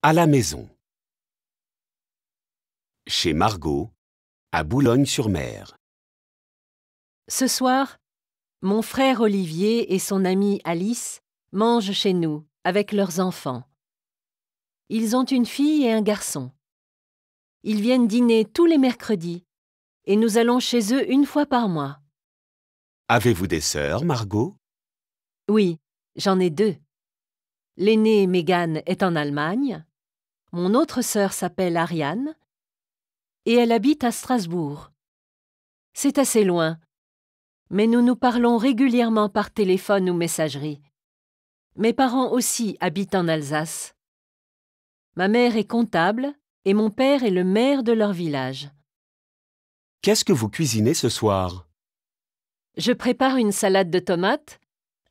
À la maison. Chez Margot, à Boulogne-sur-Mer. Ce soir, mon frère Olivier et son amie Alice mangent chez nous, avec leurs enfants. Ils ont une fille et un garçon. Ils viennent dîner tous les mercredis et nous allons chez eux une fois par mois. Avez-vous des sœurs, Margot Oui, j'en ai deux. L'aînée Mégane est en Allemagne mon autre sœur s'appelle Ariane et elle habite à Strasbourg. C'est assez loin, mais nous nous parlons régulièrement par téléphone ou messagerie. Mes parents aussi habitent en Alsace. Ma mère est comptable et mon père est le maire de leur village. Qu'est-ce que vous cuisinez ce soir Je prépare une salade de tomates,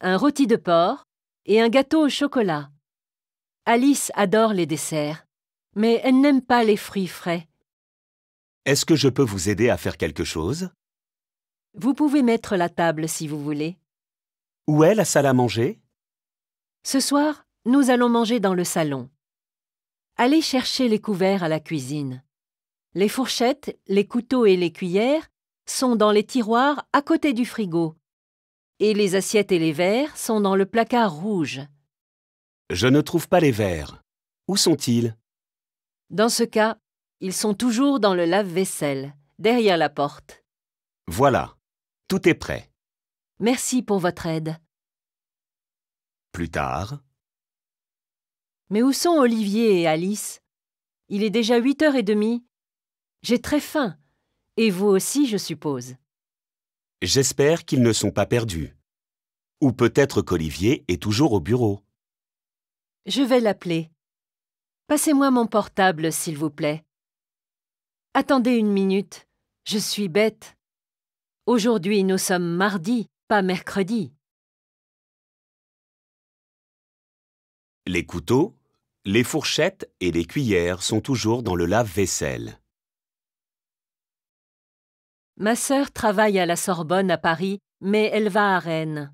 un rôti de porc et un gâteau au chocolat. Alice adore les desserts mais elle n'aime pas les fruits frais. Est-ce que je peux vous aider à faire quelque chose Vous pouvez mettre la table si vous voulez. Où est la salle à manger Ce soir, nous allons manger dans le salon. Allez chercher les couverts à la cuisine. Les fourchettes, les couteaux et les cuillères sont dans les tiroirs à côté du frigo. Et les assiettes et les verres sont dans le placard rouge. Je ne trouve pas les verres. Où sont-ils dans ce cas, ils sont toujours dans le lave-vaisselle, derrière la porte. Voilà, tout est prêt. Merci pour votre aide. Plus tard. Mais où sont Olivier et Alice Il est déjà huit heures et demie. J'ai très faim. Et vous aussi, je suppose. J'espère qu'ils ne sont pas perdus. Ou peut-être qu'Olivier est toujours au bureau. Je vais l'appeler. Passez-moi mon portable, s'il vous plaît. Attendez une minute. Je suis bête. Aujourd'hui, nous sommes mardi, pas mercredi. Les couteaux, les fourchettes et les cuillères sont toujours dans le lave-vaisselle. Ma sœur travaille à la Sorbonne à Paris, mais elle va à Rennes.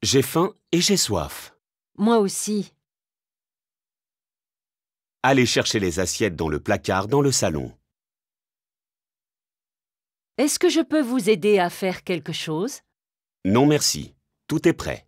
J'ai faim et j'ai soif. Moi aussi. Allez chercher les assiettes dans le placard dans le salon. Est-ce que je peux vous aider à faire quelque chose Non merci, tout est prêt.